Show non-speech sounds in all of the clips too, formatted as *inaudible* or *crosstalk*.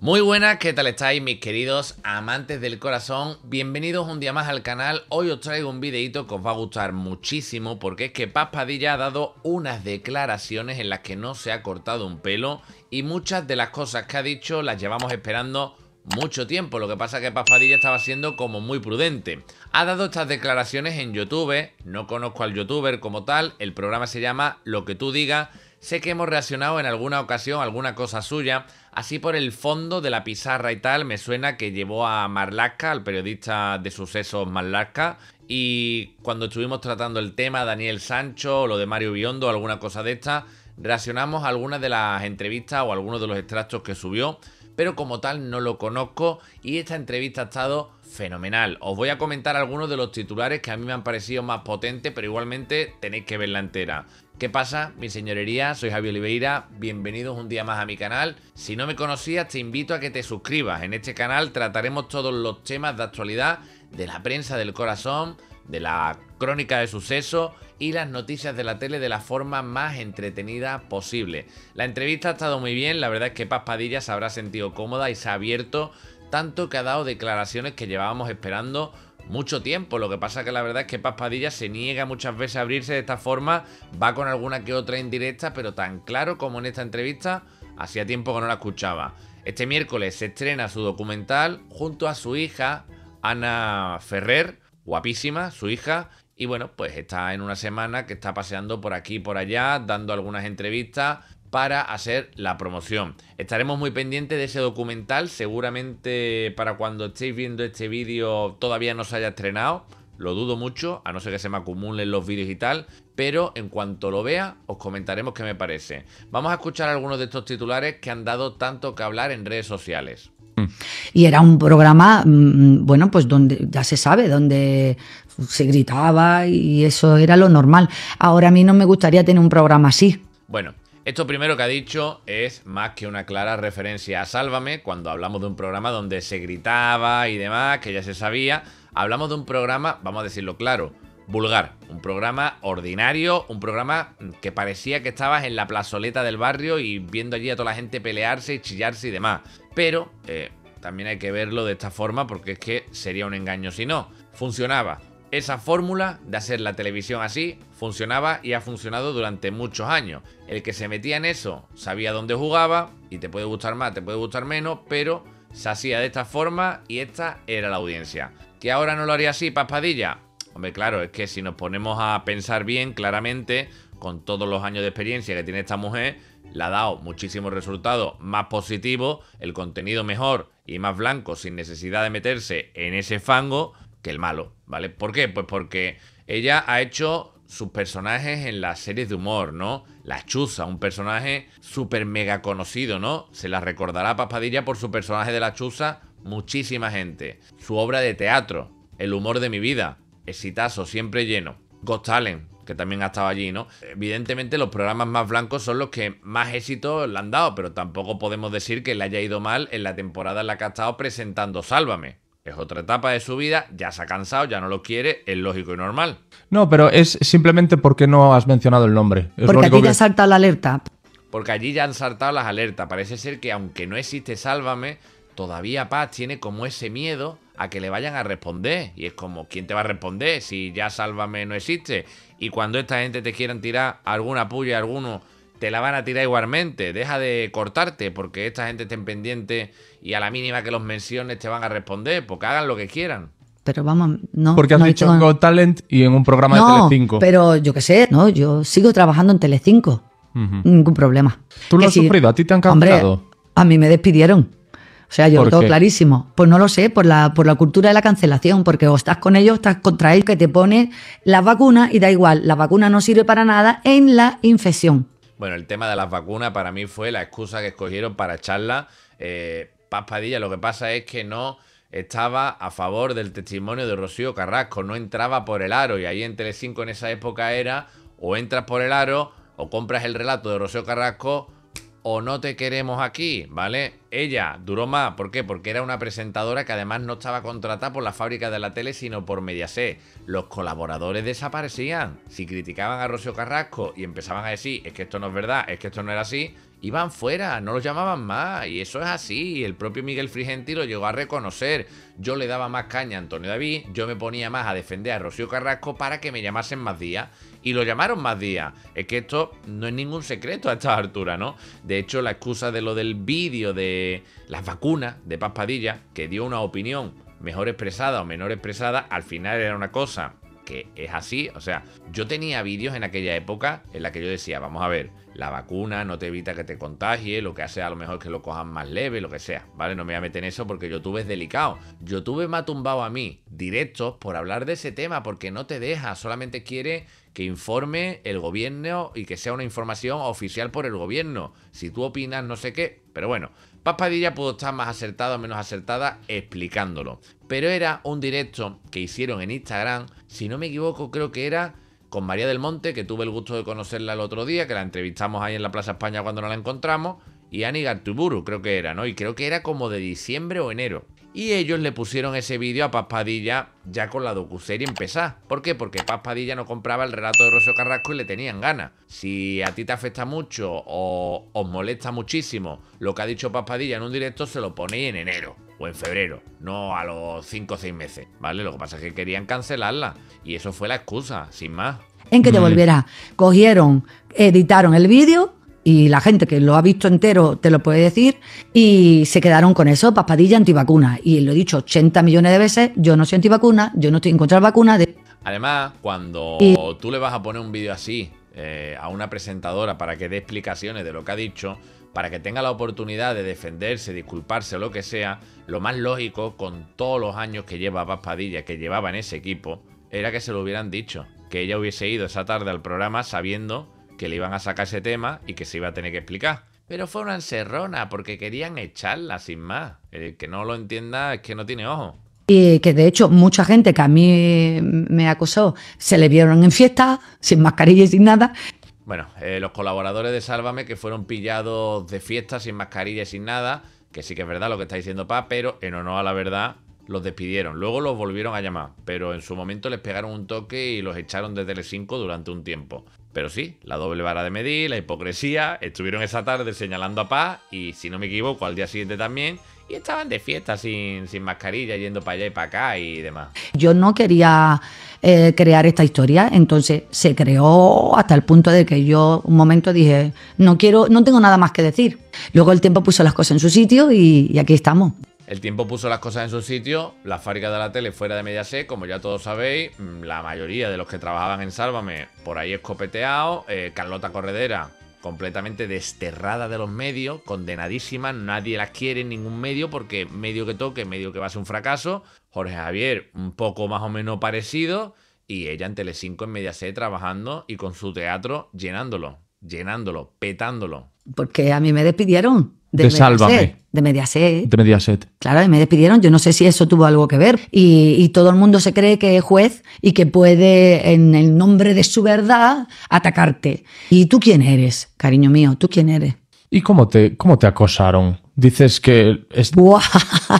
Muy buenas, ¿qué tal estáis mis queridos amantes del corazón? Bienvenidos un día más al canal, hoy os traigo un videito que os va a gustar muchísimo porque es que Paz Padilla ha dado unas declaraciones en las que no se ha cortado un pelo y muchas de las cosas que ha dicho las llevamos esperando mucho tiempo, lo que pasa es que Paz Padilla estaba siendo como muy prudente. Ha dado estas declaraciones en YouTube, no conozco al youtuber como tal, el programa se llama Lo que tú digas Sé que hemos reaccionado en alguna ocasión alguna cosa suya, así por el fondo de la pizarra y tal, me suena que llevó a Marlaska, al periodista de sucesos Marlaska, y cuando estuvimos tratando el tema, Daniel Sancho, o lo de Mario Biondo, alguna cosa de esta, reaccionamos a algunas de las entrevistas o algunos de los extractos que subió pero como tal no lo conozco y esta entrevista ha estado fenomenal. Os voy a comentar algunos de los titulares que a mí me han parecido más potentes, pero igualmente tenéis que verla entera. ¿Qué pasa, mi señorería? Soy Javier Oliveira, bienvenidos un día más a mi canal. Si no me conocías, te invito a que te suscribas. En este canal trataremos todos los temas de actualidad, de la prensa del corazón, de la crónica de sucesos y las noticias de la tele de la forma más entretenida posible. La entrevista ha estado muy bien, la verdad es que Paspadilla se habrá sentido cómoda y se ha abierto tanto que ha dado declaraciones que llevábamos esperando mucho tiempo. Lo que pasa que la verdad es que Paspadilla se niega muchas veces a abrirse de esta forma, va con alguna que otra indirecta, pero tan claro como en esta entrevista, hacía tiempo que no la escuchaba. Este miércoles se estrena su documental junto a su hija, Ana Ferrer, guapísima, su hija, y bueno, pues está en una semana que está paseando por aquí y por allá, dando algunas entrevistas para hacer la promoción. Estaremos muy pendientes de ese documental, seguramente para cuando estéis viendo este vídeo todavía no se haya estrenado, lo dudo mucho, a no ser que se me acumulen los vídeos y tal, pero en cuanto lo vea os comentaremos qué me parece. Vamos a escuchar algunos de estos titulares que han dado tanto que hablar en redes sociales. Y era un programa, mm, mm, bueno, pues donde ya se sabe, donde se gritaba y eso era lo normal. Ahora a mí no me gustaría tener un programa así. Bueno, esto primero que ha dicho es más que una clara referencia a Sálvame, cuando hablamos de un programa donde se gritaba y demás, que ya se sabía. Hablamos de un programa, vamos a decirlo claro, vulgar, un programa ordinario, un programa que parecía que estabas en la plazoleta del barrio y viendo allí a toda la gente pelearse y chillarse y demás. Pero eh, también hay que verlo de esta forma porque es que sería un engaño si no. Funcionaba. Esa fórmula de hacer la televisión así funcionaba y ha funcionado durante muchos años. El que se metía en eso sabía dónde jugaba y te puede gustar más, te puede gustar menos, pero se hacía de esta forma y esta era la audiencia. ¿Que ahora no lo haría así, Paspadilla? claro, es que si nos ponemos a pensar bien, claramente, con todos los años de experiencia que tiene esta mujer, le ha dado muchísimos resultados más positivos, el contenido mejor y más blanco, sin necesidad de meterse en ese fango que el malo, ¿vale? ¿Por qué? Pues porque ella ha hecho sus personajes en las series de humor, ¿no? La Chuza, un personaje súper mega conocido, ¿no? Se la recordará Papadilla por su personaje de La Chuza muchísima gente. Su obra de teatro, El humor de mi vida, exitazo, siempre lleno. Ghost que también ha estado allí, ¿no? Evidentemente los programas más blancos son los que más éxito le han dado, pero tampoco podemos decir que le haya ido mal en la temporada en la que ha estado presentando Sálvame. Es otra etapa de su vida, ya se ha cansado, ya no lo quiere, es lógico y normal. No, pero es simplemente porque no has mencionado el nombre. porque aquí ya salta la alerta. Porque allí ya han saltado las alertas. Parece ser que aunque no existe Sálvame, todavía Paz tiene como ese miedo a que le vayan a responder. Y es como, ¿quién te va a responder si ya Sálvame no existe? Y cuando esta gente te quieran tirar alguna puya, alguno, te la van a tirar igualmente. Deja de cortarte porque esta gente en pendiente y a la mínima que los menciones te van a responder, porque hagan lo que quieran pero vamos, no. Porque has dicho en Got Talent y en un programa de Telecinco. Pero yo qué sé, no, yo sigo trabajando en Telecinco. 5 Ningún problema. ¿Tú lo has sufrido? ¿A ti te han cambiado a mí me despidieron. O sea, yo lo clarísimo. Pues no lo sé, por la, por la cultura de la cancelación, porque o estás con ellos, estás contra ellos, que te pone la vacuna y da igual, la vacuna no sirve para nada en la infección. Bueno, el tema de las vacunas para mí fue la excusa que escogieron para echarla. Eh, lo que pasa es que no estaba a favor del testimonio de Rocío Carrasco, no entraba por el aro y ahí en Telecinco en esa época era o entras por el aro o compras el relato de Rocío Carrasco o no te queremos aquí, ¿vale? Ella duró más, ¿por qué? Porque era una presentadora que además no estaba contratada por la fábrica de la tele, sino por Mediaset. Los colaboradores desaparecían. Si criticaban a Rocío Carrasco y empezaban a decir, es que esto no es verdad, es que esto no era así, iban fuera, no los llamaban más. Y eso es así. El propio Miguel Frigenti lo llegó a reconocer. Yo le daba más caña a Antonio David, yo me ponía más a defender a Rocío Carrasco para que me llamasen más días. Y lo llamaron más días. Es que esto no es ningún secreto a estas alturas, ¿no? De hecho, la excusa de lo del vídeo de las vacunas de Paspadilla, que dio una opinión mejor expresada o menor expresada, al final era una cosa que es así. O sea, yo tenía vídeos en aquella época en la que yo decía, vamos a ver, la vacuna no te evita que te contagie, lo que hace a lo mejor es que lo cojan más leve, lo que sea, ¿vale? No me voy a meter en eso porque YouTube es delicado. YouTube me ha tumbado a mí directos por hablar de ese tema porque no te deja, solamente quiere que informe el gobierno y que sea una información oficial por el gobierno. Si tú opinas no sé qué, pero bueno, papadilla pudo estar más acertada o menos acertada explicándolo. Pero era un directo que hicieron en Instagram si no me equivoco, creo que era con María del Monte, que tuve el gusto de conocerla el otro día, que la entrevistamos ahí en la Plaza España cuando no la encontramos, y Ani Gartuburu, creo que era, ¿no? Y creo que era como de diciembre o enero. Y ellos le pusieron ese vídeo a Paspadilla ya con la docuserie empezada. ¿Por qué? Porque Paspadilla no compraba el relato de Rosio Carrasco y le tenían ganas. Si a ti te afecta mucho o os molesta muchísimo lo que ha dicho Paspadilla en un directo, se lo ponéis en enero o en febrero, no a los 5 o 6 meses, ¿vale? Lo que pasa es que querían cancelarla y eso fue la excusa, sin más. En que te volviera. Cogieron, editaron el vídeo y la gente que lo ha visto entero te lo puede decir, y se quedaron con eso, papadilla antivacuna. Y lo he dicho 80 millones de veces, yo no soy antivacuna, yo no estoy en contra de la De... Además, cuando tú le vas a poner un vídeo así eh, a una presentadora para que dé explicaciones de lo que ha dicho, para que tenga la oportunidad de defenderse, disculparse o lo que sea, lo más lógico, con todos los años que llevaba a que llevaba en ese equipo, era que se lo hubieran dicho, que ella hubiese ido esa tarde al programa sabiendo que le iban a sacar ese tema y que se iba a tener que explicar. Pero fue una encerrona porque querían echarla sin más. El que no lo entienda es que no tiene ojo. Y que de hecho mucha gente que a mí me acosó se le vieron en fiesta, sin mascarilla y sin nada, bueno, eh, los colaboradores de Sálvame que fueron pillados de fiesta sin mascarilla y sin nada, que sí que es verdad lo que está diciendo Pa, pero en honor a la verdad los despidieron. Luego los volvieron a llamar, pero en su momento les pegaron un toque y los echaron desde el 5 durante un tiempo. Pero sí, la doble vara de medir, la hipocresía, estuvieron esa tarde señalando a Paz y si no me equivoco al día siguiente también y estaban de fiesta sin, sin mascarilla yendo para allá y para acá y demás. Yo no quería eh, crear esta historia. Entonces se creó hasta el punto de que yo un momento dije, no quiero, no tengo nada más que decir. Luego el tiempo puso las cosas en su sitio y, aquí estamos. El tiempo puso las cosas en su sitio, la fábrica de la tele fuera de Mediaset, como ya todos sabéis, mm, la mayoría de los que trabajaban en Sálvame por ahí escopeteado, eh, Carlota Corredera completamente desterrada de los medios, condenadísima, nadie la quiere en ningún medio porque medio que toque, medio que va a ser un fracaso. Jorge Javier, un poco más o menos parecido, y ella en Telecinco en Mediaset trabajando y con su teatro llenándolo llenándolo, petándolo. Porque a mí me despidieron. De, de Sálvame. De Mediaset. De Mediaset. Claro, y me despidieron. Yo no sé si eso tuvo algo que ver. Y, todo el mundo se cree que es juez y que puede, en el nombre de su verdad, atacarte. ¿Y tú quién eres, cariño mío? ¿Tú quién eres? ¿Y cómo te, cómo te acosaron? Dices que... Es...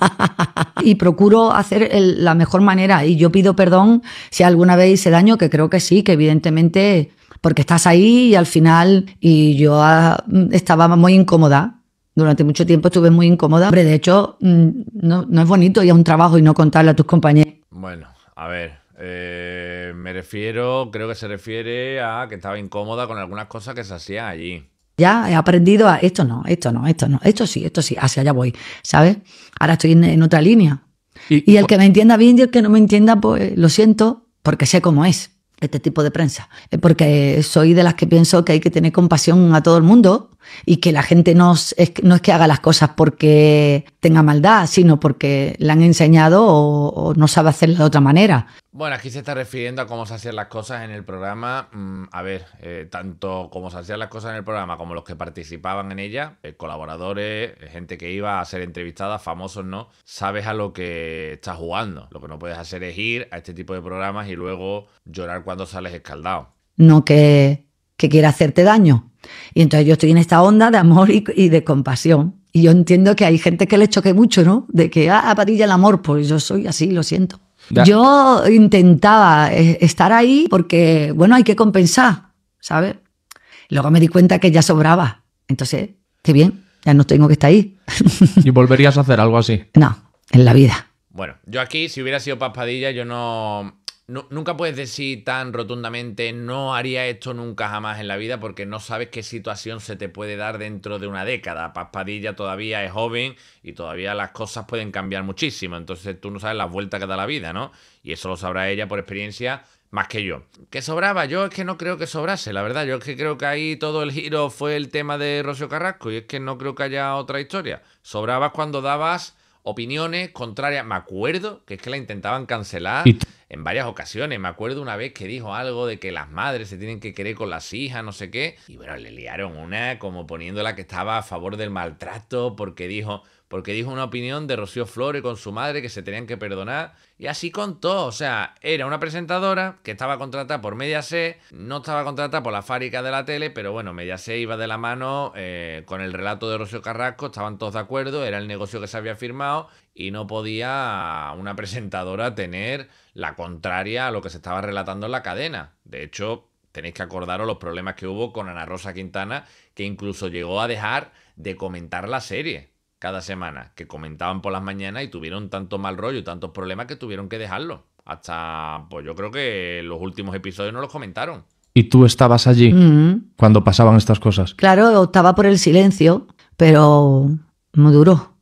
*laughs* y procuro hacer la mejor manera. Y yo pido perdón si alguna vez hice daño, que creo que sí, que evidentemente porque estás ahí y al final, y yo ah, estaba muy incómoda. Durante mucho tiempo estuve muy incómoda. Hombre, de hecho, mm, no, es bonito ir a un trabajo y no contarle a tus compañeros. Bueno, a ver, eh, me refiero, creo que se refiere a que estaba incómoda con algunas cosas que se hacían allí. Ya he aprendido a esto no, esto no, esto no, esto sí, esto sí, hacia allá voy, ¿sabes? Ahora estoy en, otra línea. Y, y el que me entienda bien y el que no me entienda, pues lo siento, porque sé cómo es este tipo de prensa, eh, porque soy de las que pienso que hay que tener compasión a todo el mundo y que la gente no es, que haga las cosas porque tenga maldad, sino porque la han enseñado o, no sabe hacerla de otra manera. Bueno, aquí se está refiriendo a cómo se hacían las cosas en el programa. Mm, a ver, eh, tanto cómo se hacían las cosas en el programa como los que participaban en ella, eh, colaboradores, eh, gente que iba a ser entrevistada, famosos no, sabes a lo que estás jugando. Lo que no puedes hacer es ir a este tipo de programas y luego llorar cuando sales escaldado. No que, que quiera hacerte daño. Y entonces yo estoy en esta onda de amor y, de compasión. Y yo entiendo que hay gente que le choque mucho, ¿no? De que, ah, Padilla, el amor, pues yo soy así, lo siento. Yo intentaba eh, estar ahí porque, bueno, hay que compensar, ¿sabes? Luego me di cuenta que ya sobraba. Entonces, qué bien, ya no tengo que estar ahí. *laughs* ¿Y volverías a hacer algo así? No, en la vida. Bueno, yo aquí, si hubiera sido papadilla yo no nunca puedes decir tan rotundamente, no haría esto nunca jamás en la vida, porque no sabes qué situación se te puede dar dentro de una década. Paspadilla todavía es joven y todavía las cosas pueden cambiar muchísimo. Entonces tú no sabes la vuelta que da la vida, ¿no? Y eso lo sabrá ella por experiencia más que yo. ¿Qué sobraba? Yo es que no creo que sobrase, la verdad. Yo es que creo que ahí todo el giro fue el tema de Rocío Carrasco y es que no creo que haya otra historia. Sobraba cuando dabas opiniones contrarias. Me acuerdo que es que la intentaban cancelar en varias ocasiones. Me acuerdo una vez que dijo algo de que las madres se tienen que querer con las hijas, no sé qué. Y bueno, le liaron una como poniéndola que estaba a favor del maltrato porque dijo, porque dijo una opinión de Rocío Flores con su madre que se tenían que perdonar. Y así contó, o sea, era una presentadora que estaba contratada por Mediaset, no estaba contratada por la fábrica de la tele, pero bueno, Mediaset iba de la mano eh, con el relato de Rocío Carrasco, estaban todos de acuerdo, era el negocio que se había firmado y no podía una presentadora tener la contraria a lo que se estaba relatando en la cadena. De hecho, tenéis que acordaros los problemas que hubo con Ana Rosa Quintana, que incluso llegó a dejar de comentar la serie cada semana, que comentaban por las mañanas y tuvieron tanto mal rollo, y tantos problemas que tuvieron que dejarlo. Hasta, pues yo creo que los últimos episodios no los comentaron. Y tú estabas allí mm. cuando pasaban estas cosas. Claro, optaba por el silencio, pero no duró.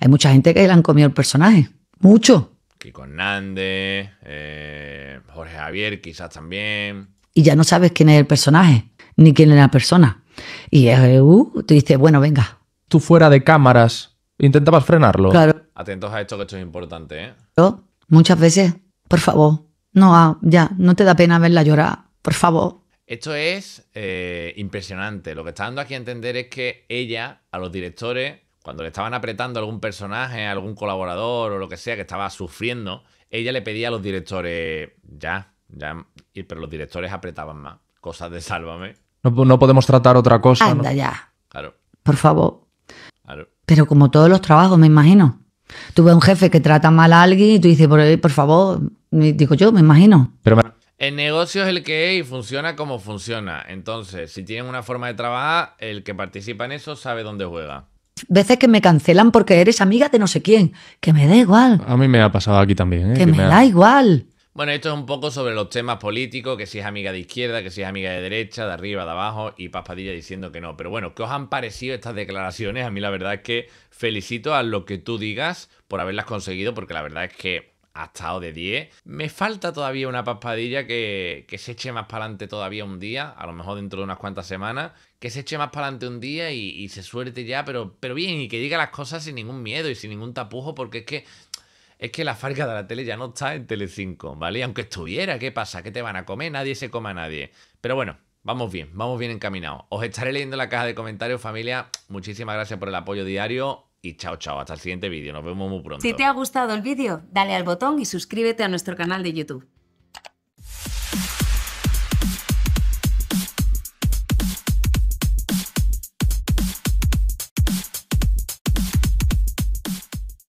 Hay mucha gente que le han comido el personaje. Mucho. Kiko Hernández, eh, Jorge Javier quizás también. Y ya no sabes quién es el personaje, ni quién es la persona. Y uh, tú dices, bueno, venga. Tú fuera de cámaras, intentabas frenarlo. Claro. Atentos a esto, que esto es importante, ¿eh? muchas veces, por favor, no, ah, ya, no te da pena verla llorar, por favor. Esto es eh, impresionante. Lo que está dando aquí a entender es que ella, a los directores, cuando le estaban apretando a algún personaje, algún colaborador o lo que sea que estaba sufriendo, ella le pedía a los directores, ya, ya, pero los directores apretaban más. Cosas de sálvame. No, pues, no podemos tratar otra cosa. Anda ya. Claro. Por favor. Pero como todos los trabajos, me imagino. Tuve ves un jefe que trata mal a alguien y tú dices, por, por favor, digo yo, me imagino. Pero El negocio es el que es y funciona como funciona. Entonces, si tienen una forma de trabajar, el que participa en eso sabe dónde juega veces que me cancelan porque eres amiga de no sé quién. Que me da igual. A mí me ha pasado aquí también. ¿eh? Que, me, da igual. Bueno, esto es un poco sobre los temas políticos, que si es amiga de izquierda, que si es amiga de derecha, de arriba, de abajo, y Paspadilla diciendo que no. Pero bueno, ¿qué os han parecido estas declaraciones? A mí la verdad es que felicito a lo que tú digas por haberlas conseguido, porque la verdad es que ha estado de 10. Me falta todavía una paspadilla que, que se eche más para adelante todavía un día, a lo mejor dentro de unas cuantas semanas, que se eche más para adelante un día y, se suerte ya, pero, pero bien, y que diga las cosas sin ningún miedo y sin ningún tapujo, porque es que es que la farga de la tele ya no está en Tele5, ¿vale? Aunque estuviera, ¿qué pasa? ¿Qué te van a comer? Nadie se come a nadie. Pero bueno, vamos bien, vamos bien encaminados. Os estaré leyendo la caja de comentarios, familia. Muchísimas gracias por el apoyo diario. Y chao, chao, hasta el siguiente vídeo. Nos vemos muy pronto. Si te ha gustado el vídeo, dale al botón y suscríbete a nuestro canal de YouTube.